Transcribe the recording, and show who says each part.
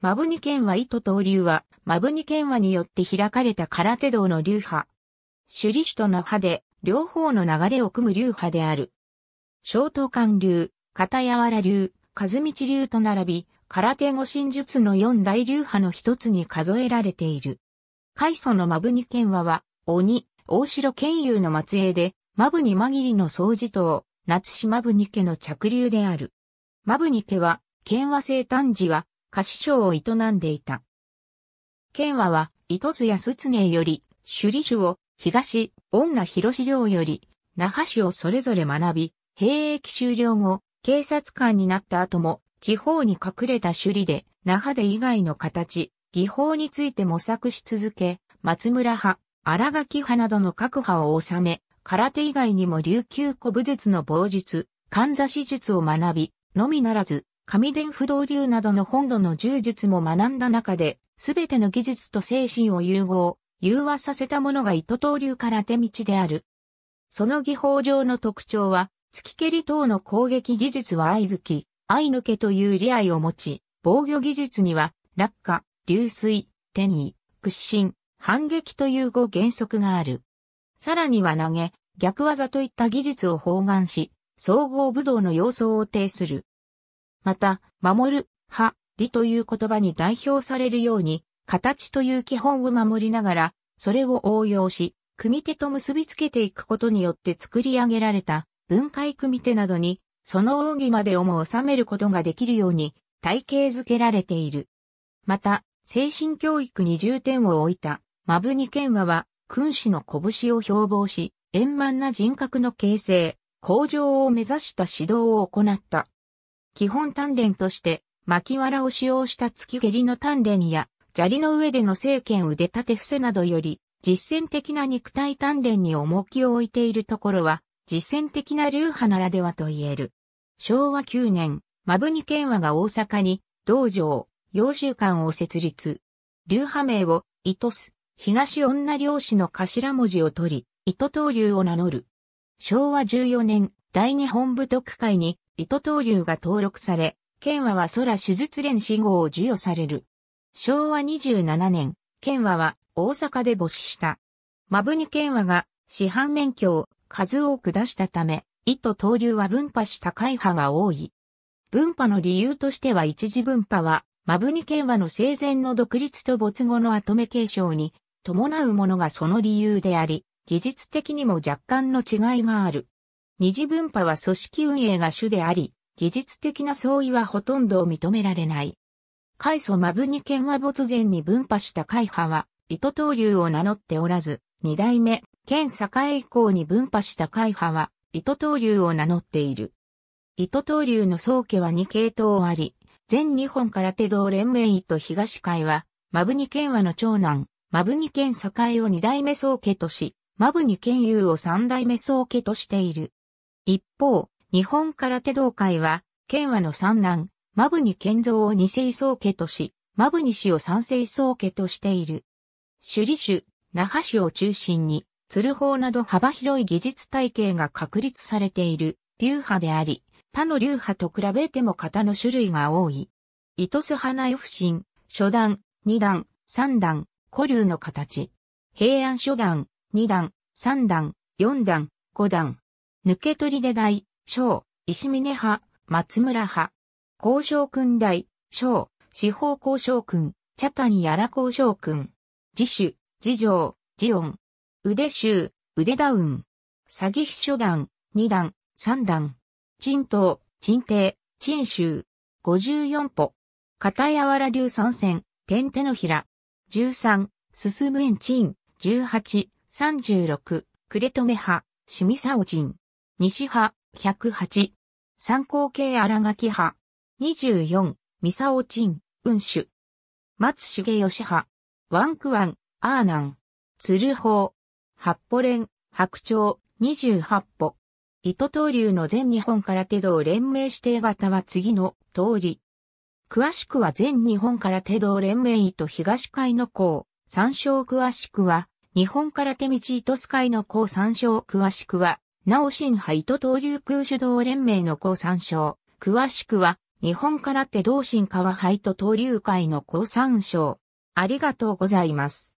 Speaker 1: マブニ県は糸東流は、マブニ県はによって開かれた空手道の流派。首里首都の派で、両方の流れを組む流派である。小東館流、片柔ら流、和道流と並び、空手護身術の四大流派の一つに数えられている。海祖のマブニ剣和は、鬼、大城剣友の末裔で、マブニ紛りの総除刀、夏島ブニ家の着流である。マブニ家は、剣和生誕時は、菓子商を営んでいた。県和は、糸津安常より、首里市を、東、女広領より、那覇市をそれぞれ学び、兵役終了後、警察官になった後も、地方に隠れた首里で、那覇で以外の形、技法について模索し続け、松村派、荒垣派などの各派を治め、空手以外にも琉球古武術の某術、かんざし術を学び、のみならず、神殿不動流などの本土の柔術も学んだ中で、すべての技術と精神を融合、融和させたものが糸刀流から手道である。その技法上の特徴は、突き蹴り等の攻撃技術は合図き、合抜けという利愛を持ち、防御技術には、落下、流水、転移、屈伸、反撃という五原則がある。さらには投げ、逆技といった技術を包含し、総合武道の様相を呈する。また、守る、は、りという言葉に代表されるように、形という基本を守りながら、それを応用し、組手と結びつけていくことによって作り上げられた分解組手などに、その奥義までをも収めることができるように体系づけられている。また、精神教育に重点を置いた、マブニケンワは、君子の拳を標榜し、円満な人格の形成、向上を目指した指導を行った。基本鍛錬として、巻藁を使用した月蹴りの鍛錬や、砂利の上での聖剣腕立て伏せなどより、実践的な肉体鍛錬に重きを置いているところは、実践的な流派ならではと言える。昭和9年、マブニ県和が大阪に、道場、洋習館を設立。流派名を、糸す、東女漁師の頭文字を取り、糸刀流を名乗る。昭和14年、大日本部督会に糸刀流が登録され、県和は空手術連死号を授与される。昭和27年、県和は大阪で没死した。マブニ県和が市販免許を数多く出したため、糸刀流は分派した会派が多い。分派の理由としては一時分派は、マブニ県和の生前の独立と没後の後目継承に伴うものがその理由であり、技術的にも若干の違いがある。二次分派は組織運営が主であり、技術的な相違はほとんど認められない。海祖マブニ県は没前に分派した会派は、糸東流を名乗っておらず、二代目、県栄以降に分派した会派は、糸東流を名乗っている。糸東流の宗家は二系統あり、全日本空手道連盟と東会は、マブニ県和の長男、マブニ県栄を二代目宗家とし、マブニ県優を三代目宗家としている。一方、日本空手道会は、県和の三男、マブニ健造を二世宗家とし、マブニ氏を三世宗家としている。首里主、那覇市を中心に、鶴法など幅広い技術体系が確立されている流派であり、他の流派と比べても型の種類が多い。糸須花絵不信、初段、二段、三段、古流の形。平安初段、二段、三段、四段、五段。抜け取りで大、小、石峰派、松村派。交渉君大、小、司法交渉君、茶谷やら交渉君。自主、自上、自音。腕集、腕ダウン。詐欺秘書団、二段、三段。陳東、陳帝、陳州。十四歩。片柔ら流参戦、天手の平。十三、進む園陳、十六、くれ呉留派、清水お陳。西派、108。参考系荒垣派。24、三沢鎮、雲主。松重義派。ワンクワン、アーナン。鶴法。八歩連、白鳥、28歩。糸東流の全日本空手道連盟指定型は次の通り。詳しくは全日本空手道連盟糸東海の項参照詳しくは、日本空手道糸ス海の項参照詳しくは、なお新派糸東流空手道連盟の高参賞、詳しくは、日本空手同心川派糸東流会の高参賞。ありがとうございます。